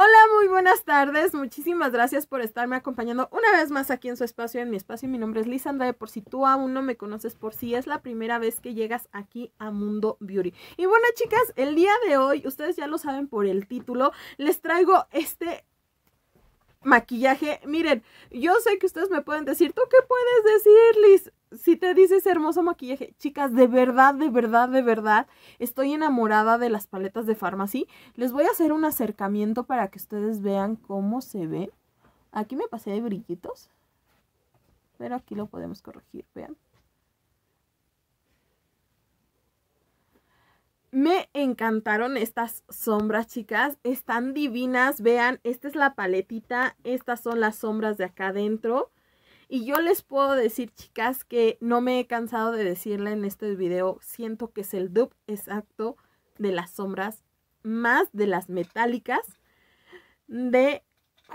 Hola, muy buenas tardes. Muchísimas gracias por estarme acompañando una vez más aquí en su espacio, en mi espacio. Mi nombre es Liz Andrade, por si tú aún no me conoces, por si es la primera vez que llegas aquí a Mundo Beauty. Y bueno, chicas, el día de hoy, ustedes ya lo saben por el título, les traigo este maquillaje. Miren, yo sé que ustedes me pueden decir, ¿tú qué puedes decir, Liz? si te dices hermoso maquillaje, chicas, de verdad, de verdad, de verdad, estoy enamorada de las paletas de Pharmacy. Les voy a hacer un acercamiento para que ustedes vean cómo se ve. Aquí me pasé de brillitos, pero aquí lo podemos corregir, vean. Me encantaron estas sombras, chicas. Están divinas. Vean, esta es la paletita. Estas son las sombras de acá adentro. Y yo les puedo decir, chicas, que no me he cansado de decirle en este video. Siento que es el dupe exacto de las sombras más de las metálicas de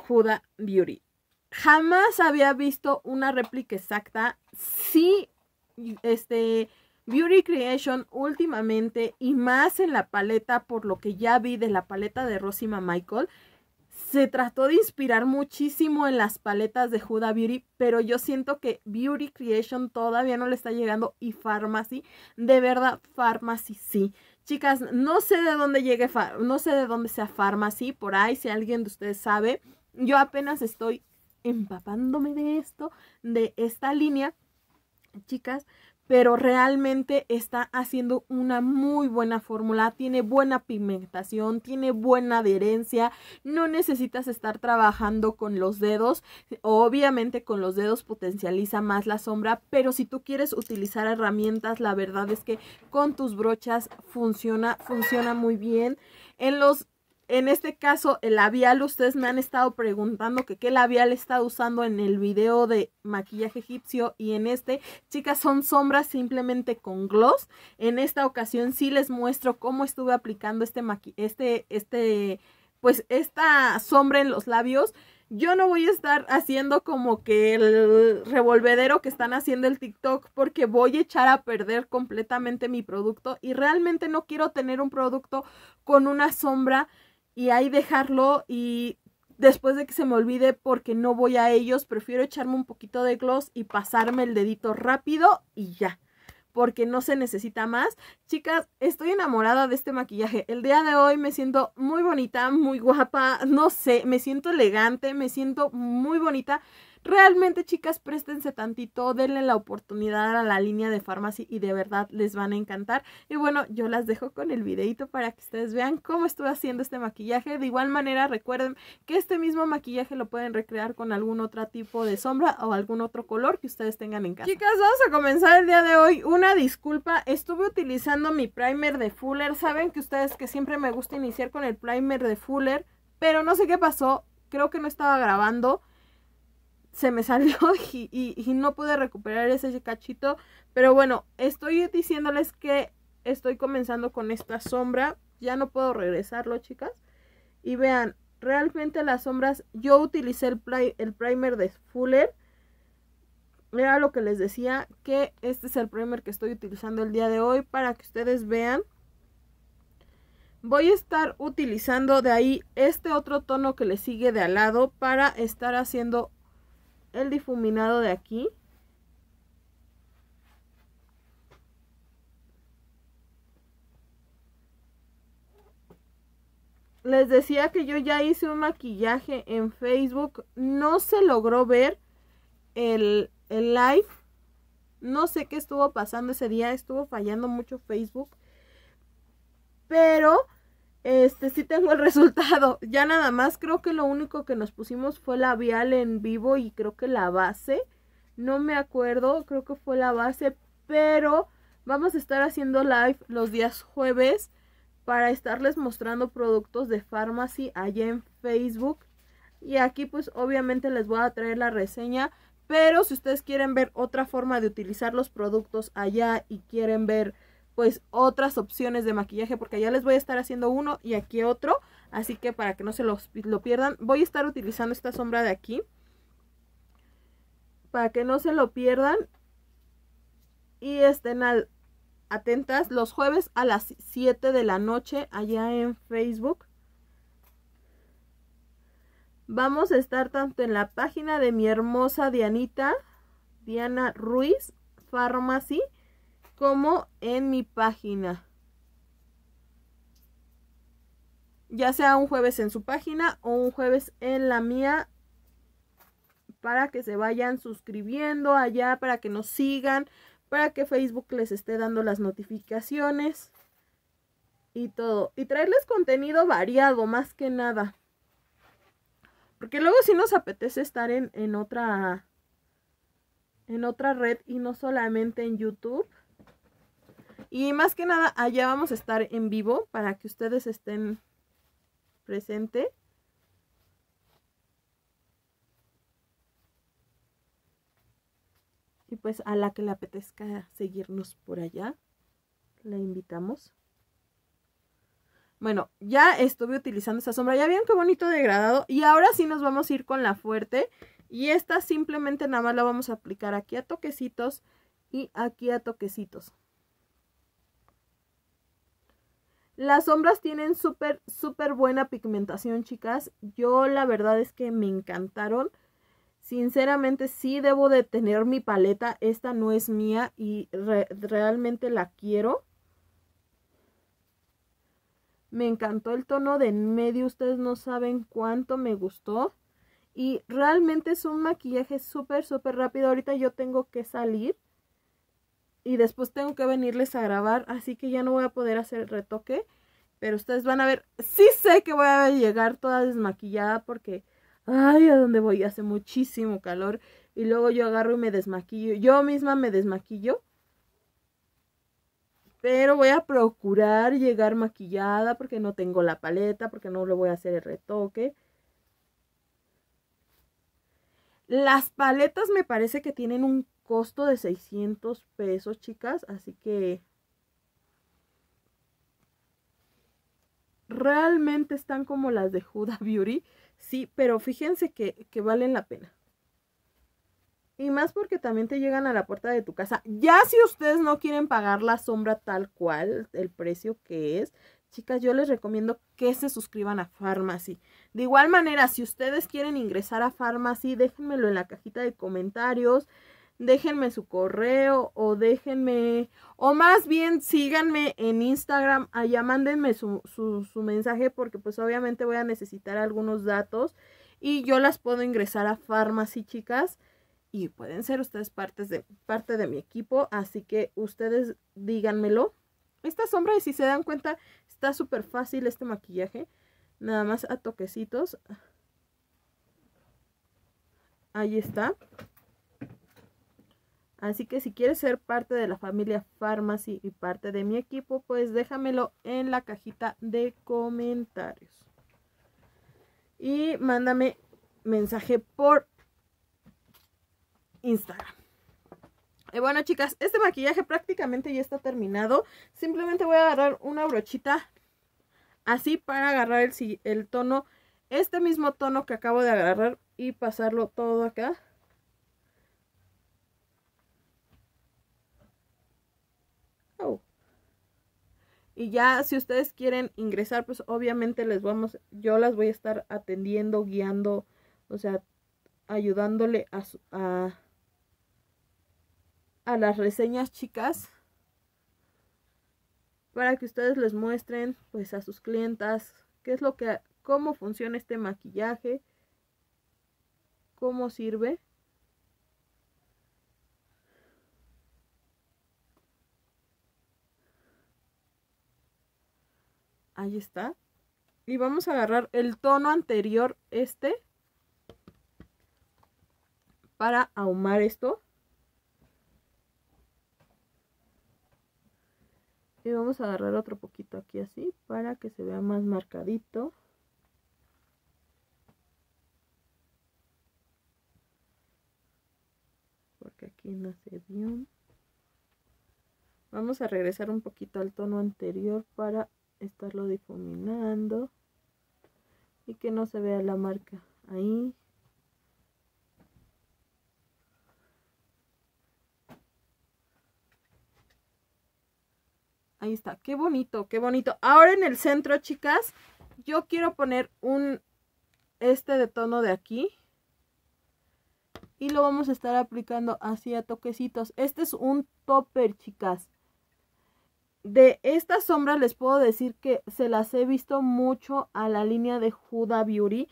Huda Beauty. Jamás había visto una réplica exacta. Sí, este Beauty Creation últimamente y más en la paleta, por lo que ya vi de la paleta de Rosima Michael, se trató de inspirar muchísimo en las paletas de Huda Beauty, pero yo siento que Beauty Creation todavía no le está llegando y Pharmacy, de verdad, Pharmacy sí. Chicas, no sé de dónde llegue, no sé de dónde sea Pharmacy, por ahí, si alguien de ustedes sabe, yo apenas estoy empapándome de esto, de esta línea, chicas, pero realmente está haciendo una muy buena fórmula, tiene buena pigmentación, tiene buena adherencia, no necesitas estar trabajando con los dedos, obviamente con los dedos potencializa más la sombra, pero si tú quieres utilizar herramientas, la verdad es que con tus brochas funciona, funciona muy bien. En los en este caso, el labial, ustedes me han estado preguntando que qué labial está usando en el video de maquillaje egipcio y en este, chicas, son sombras simplemente con gloss. En esta ocasión sí les muestro cómo estuve aplicando este este, este, pues esta sombra en los labios. Yo no voy a estar haciendo como que el revolvedero que están haciendo el TikTok porque voy a echar a perder completamente mi producto y realmente no quiero tener un producto con una sombra y ahí dejarlo y después de que se me olvide porque no voy a ellos, prefiero echarme un poquito de gloss y pasarme el dedito rápido y ya. Porque no se necesita más. Chicas, estoy enamorada de este maquillaje. El día de hoy me siento muy bonita, muy guapa. No sé, me siento elegante, me siento muy bonita. Realmente, chicas, préstense tantito, denle la oportunidad a la línea de farmacia y de verdad les van a encantar. Y bueno, yo las dejo con el videito para que ustedes vean cómo estuve haciendo este maquillaje. De igual manera, recuerden que este mismo maquillaje lo pueden recrear con algún otro tipo de sombra o algún otro color que ustedes tengan en casa. Chicas, vamos a comenzar el día de hoy. Una disculpa, estuve utilizando mi primer de Fuller. Saben que ustedes que siempre me gusta iniciar con el primer de Fuller, pero no sé qué pasó. Creo que no estaba grabando se me salió y, no pude recuperar ese cachito. Pero bueno, estoy diciéndoles que estoy comenzando con esta sombra. Ya no puedo regresarlo, chicas. Y vean, realmente las sombras, yo utilicé el, el primer de Fuller. Era lo que les decía, que este es el primer que estoy utilizando el día de hoy para que ustedes vean. Voy a estar utilizando de ahí este otro tono que le sigue de al lado para estar haciendo el difuminado de aquí. Les decía que yo ya hice un maquillaje en Facebook. No se logró ver el, el live. No sé qué estuvo pasando ese día. Estuvo fallando mucho Facebook. Pero este, sí tengo el resultado. Ya nada más creo que lo único que nos pusimos fue labial en vivo y creo que la base. No me acuerdo, creo que fue la base, pero vamos a estar haciendo live los días jueves para estarles mostrando productos de Pharmacy allá en Facebook. Y aquí pues obviamente les voy a traer la reseña, pero si ustedes quieren ver otra forma de utilizar los productos allá y quieren ver pues otras opciones de maquillaje porque ya les voy a estar haciendo uno y aquí otro, así que para que no se los, lo pierdan, voy a estar utilizando esta sombra de aquí para que no se lo pierdan y estén atentas los jueves a las 7 de la noche allá en Facebook. Vamos a estar tanto en la página de mi hermosa Dianita, Diana Ruiz Pharmacy, como en mi página. Ya sea un jueves en su página o un jueves en la mía. Para que se vayan suscribiendo allá, para que nos sigan, para que Facebook les esté dando las notificaciones y todo. Y traerles contenido variado, más que nada. Porque luego si nos apetece estar en, en otra en otra red y no solamente en YouTube. Y más que nada, allá vamos a estar en vivo para que ustedes estén presentes. Y pues a la que le apetezca seguirnos por allá, la invitamos. Bueno, ya estuve utilizando esa sombra. Ya vieron qué bonito degradado. Y ahora sí nos vamos a ir con la fuerte. Y esta simplemente nada más la vamos a aplicar aquí a toquecitos y aquí a toquecitos. Las sombras tienen súper, súper buena pigmentación, chicas. Yo la verdad es que me encantaron. Sinceramente sí debo de tener mi paleta. Esta no es mía y realmente la quiero. Me encantó el tono de en medio. Ustedes no saben cuánto me gustó. Y realmente es un maquillaje súper, súper rápido. Ahorita yo tengo que salir y después tengo que venirles a grabar, así que ya no voy a poder hacer el retoque. Pero ustedes van a ver, sí sé que voy a llegar toda desmaquillada porque, ay, a dónde voy, hace muchísimo calor. Y luego yo agarro y me desmaquillo, yo misma me desmaquillo. Pero voy a procurar llegar maquillada porque no tengo la paleta, porque no le voy a hacer el retoque. Las paletas me parece que tienen un costo de 600 pesos, chicas. Así que realmente están como las de Huda Beauty. Sí, pero fíjense que, valen la pena. Y más porque también te llegan a la puerta de tu casa. Ya si ustedes no quieren pagar la sombra tal cual, el precio que es, chicas, yo les recomiendo que se suscriban a Pharmacy. De igual manera, si ustedes quieren ingresar a Pharmacy, déjenmelo en la cajita de comentarios déjenme su correo o déjenme, o más bien síganme en Instagram, allá mándenme su, su, mensaje porque pues obviamente voy a necesitar algunos datos y yo las puedo ingresar a Pharmacy, chicas. Y pueden ser ustedes de, parte de mi equipo, así que ustedes díganmelo. Esta sombra, y si se dan cuenta, está súper fácil este maquillaje. Nada más a toquecitos. Ahí está. Así que si quieres ser parte de la familia Pharmacy y parte de mi equipo, pues déjamelo en la cajita de comentarios. Y mándame mensaje por Instagram. Y eh, bueno, chicas, este maquillaje prácticamente ya está terminado. Simplemente voy a agarrar una brochita así para agarrar el, el tono, este mismo tono que acabo de agarrar y pasarlo todo acá. Y ya si ustedes quieren ingresar, pues obviamente les vamos, yo las voy a estar atendiendo, guiando, o sea, ayudándole a, a, a las reseñas chicas para que ustedes les muestren pues a sus clientas qué es lo que cómo funciona este maquillaje cómo sirve Ahí está. Y vamos a agarrar el tono anterior, este, para ahumar esto. Y vamos a agarrar otro poquito aquí así, para que se vea más marcadito. Porque aquí no se vio. Vamos a regresar un poquito al tono anterior para estarlo difuminando y que no se vea la marca ahí ahí está qué bonito qué bonito ahora en el centro chicas yo quiero poner un este de tono de aquí y lo vamos a estar aplicando así a toquecitos este es un topper chicas de estas sombras les puedo decir que se las he visto mucho a la línea de Huda Beauty.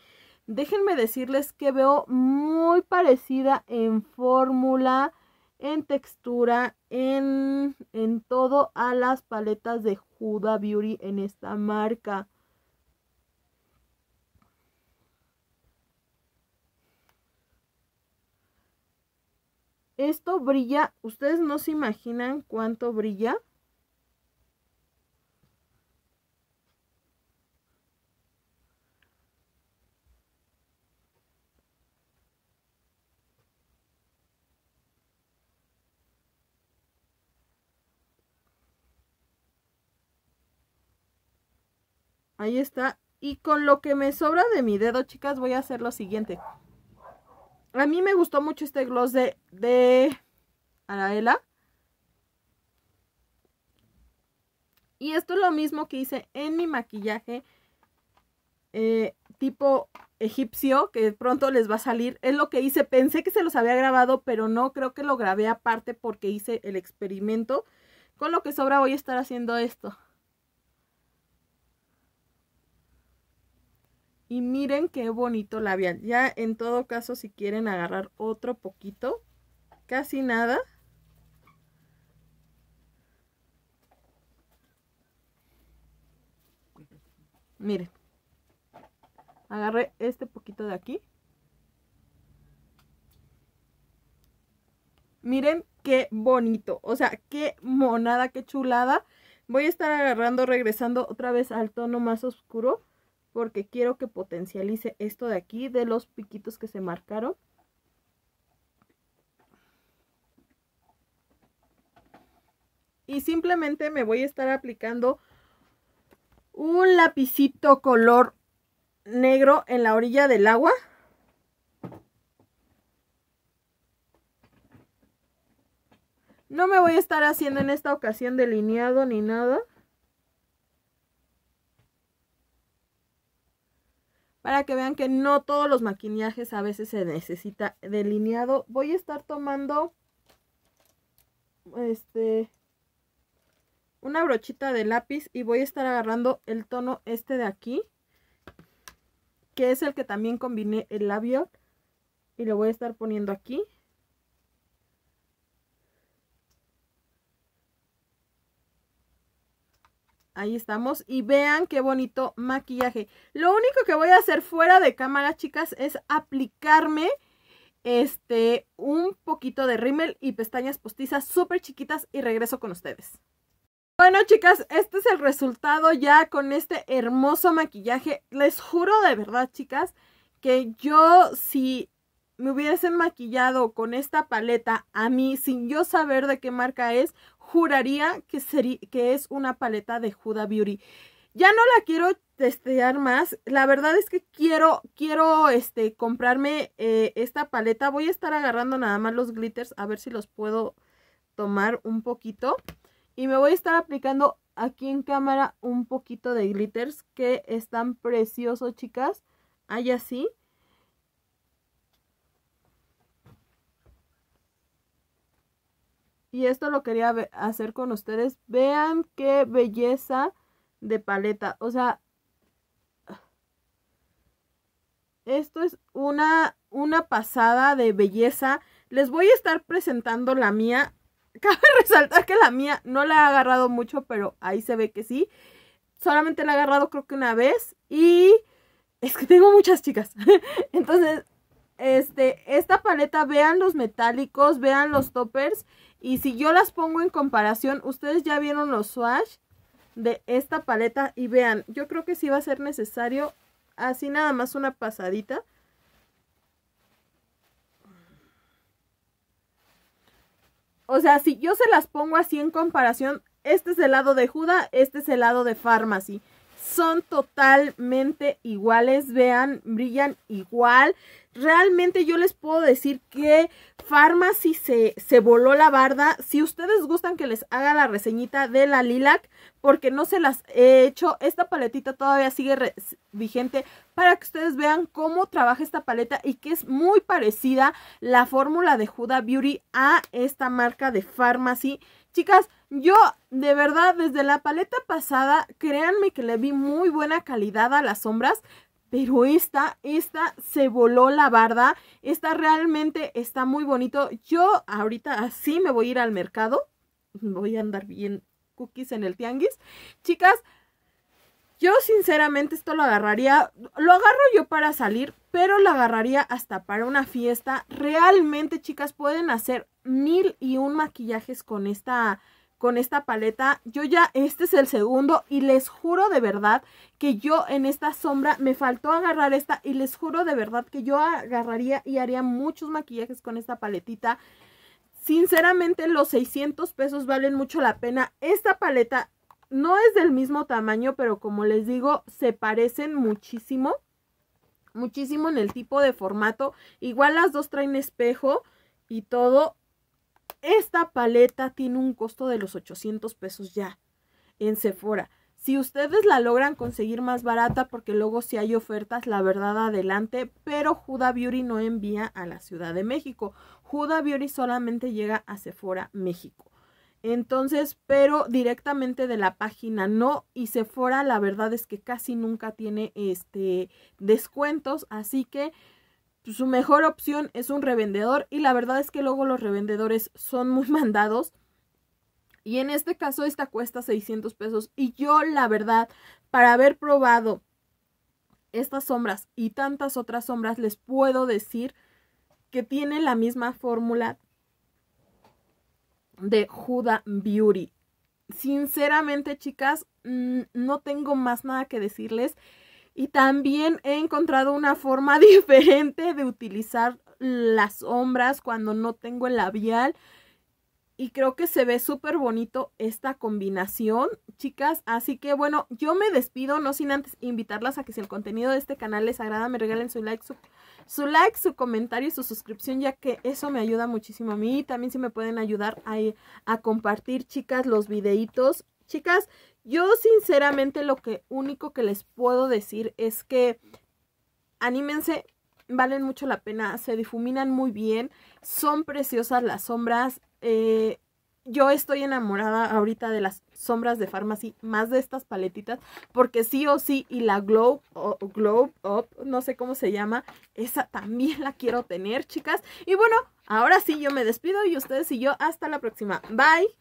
Déjenme decirles que veo muy parecida en fórmula, en textura, en, todo a las paletas de Huda Beauty en esta marca. Esto brilla, ustedes no se imaginan cuánto brilla. Ahí está. Y con lo que me sobra de mi dedo, chicas, voy a hacer lo siguiente. A mí me gustó mucho este gloss de, de Araela. Y esto es lo mismo que hice en mi maquillaje eh, tipo egipcio, que pronto les va a salir. Es lo que hice, pensé que se los había grabado, pero no, creo que lo grabé aparte porque hice el experimento. Con lo que sobra voy a estar haciendo esto. Y miren qué bonito labial. Ya en todo caso si quieren agarrar otro poquito. Casi nada. Miren. Agarré este poquito de aquí. Miren qué bonito. O sea, qué monada, qué chulada. Voy a estar agarrando, regresando otra vez al tono más oscuro porque quiero que potencialice esto de aquí, de los piquitos que se marcaron. Y simplemente me voy a estar aplicando un lapicito color negro en la orilla del agua. No me voy a estar haciendo en esta ocasión delineado ni nada. que vean que no todos los maquillajes a veces se necesita delineado. Voy a estar tomando este una brochita de lápiz y voy a estar agarrando el tono este de aquí, que es el que también combiné el labio y lo voy a estar poniendo aquí. Ahí estamos. Y vean qué bonito maquillaje. Lo único que voy a hacer fuera de cámara, chicas, es aplicarme este, un poquito de rímel y pestañas postizas súper chiquitas y regreso con ustedes. Bueno chicas, este es el resultado ya con este hermoso maquillaje. Les juro de verdad chicas que yo si me hubiesen maquillado con esta paleta a mí sin yo saber de qué marca es, juraría que, sería, que es una paleta de Huda Beauty. Ya no la quiero testear más. La verdad es que quiero, quiero este, comprarme eh, esta paleta. Voy a estar agarrando nada más los glitters a ver si los puedo tomar un poquito. Y me voy a estar aplicando aquí en cámara un poquito de glitters que están preciosos, chicas. Hay así. y esto lo quería hacer con ustedes. Vean qué belleza de paleta. O sea, esto es una, una pasada de belleza. Les voy a estar presentando la mía. Cabe resaltar que la mía no la ha agarrado mucho, pero ahí se ve que sí. Solamente la he agarrado creo que una vez y es que tengo muchas chicas. Entonces, este, esta paleta, vean los metálicos, vean los toppers y si yo las pongo en comparación, ustedes ya vieron los swatch de esta paleta y vean, yo creo que sí va a ser necesario así nada más una pasadita. O sea, si yo se las pongo así en comparación, este es el lado de Juda, este es el lado de Farmacy son totalmente iguales, vean, brillan igual. Realmente yo les puedo decir que Pharmacy se, se voló la barda. Si ustedes gustan que les haga la reseñita de la Lilac, porque no se las he hecho, esta paletita todavía sigue vigente para que ustedes vean cómo trabaja esta paleta y que es muy parecida la fórmula de Huda Beauty a esta marca de Pharmacy. Chicas, yo de verdad desde la paleta pasada, créanme que le vi muy buena calidad a las sombras, pero esta, esta se voló la barda, esta realmente está muy bonito. Yo ahorita así me voy a ir al mercado, voy a andar bien cookies en el tianguis. Chicas, yo sinceramente esto lo agarraría, lo agarro yo para salir, pero lo agarraría hasta para una fiesta. Realmente, chicas, pueden hacer mil y un maquillajes con esta con esta paleta. Yo ya, este es el segundo y les juro de verdad que yo en esta sombra me faltó agarrar esta y les juro de verdad que yo agarraría y haría muchos maquillajes con esta paletita. Sinceramente los 600 pesos valen mucho la pena. Esta paleta no es del mismo tamaño, pero como les digo, se parecen muchísimo. Muchísimo en el tipo de formato. Igual las dos traen espejo y todo. Esta paleta tiene un costo de los 800 pesos ya en Sephora. Si ustedes la logran conseguir más barata, porque luego si hay ofertas, la verdad adelante, pero Huda Beauty no envía a la Ciudad de México. Huda Beauty solamente llega a Sephora, México. Entonces, pero directamente de la página no. Y Sephora, la verdad es que casi nunca tiene este descuentos. Así que su mejor opción es un revendedor. Y la verdad es que luego los revendedores son muy mandados. Y en este caso, esta cuesta 600 pesos. Y yo, la verdad, para haber probado estas sombras y tantas otras sombras, les puedo decir que tiene la misma fórmula, de Huda Beauty. Sinceramente, chicas, mm, no tengo más nada que decirles. Y también he encontrado una forma diferente de utilizar las sombras cuando no tengo el labial y creo que se ve súper bonito esta combinación, chicas. Así que bueno, yo me despido, no sin antes invitarlas a que si el contenido de este canal les agrada, me regalen su like, su, like, su comentario y su suscripción, ya que eso me ayuda muchísimo a mí. También si me pueden ayudar a, a compartir, chicas, los videitos. Chicas, yo sinceramente lo que único que les puedo decir es que anímense, valen mucho la pena, se difuminan muy bien, son preciosas las sombras, eh, yo estoy enamorada ahorita de las sombras de Pharmacy, más de estas paletitas, porque sí o sí, y la globe Glow Up, no sé cómo se llama, esa también la quiero tener, chicas. Y bueno, ahora sí, yo me despido y ustedes y yo, hasta la próxima. Bye.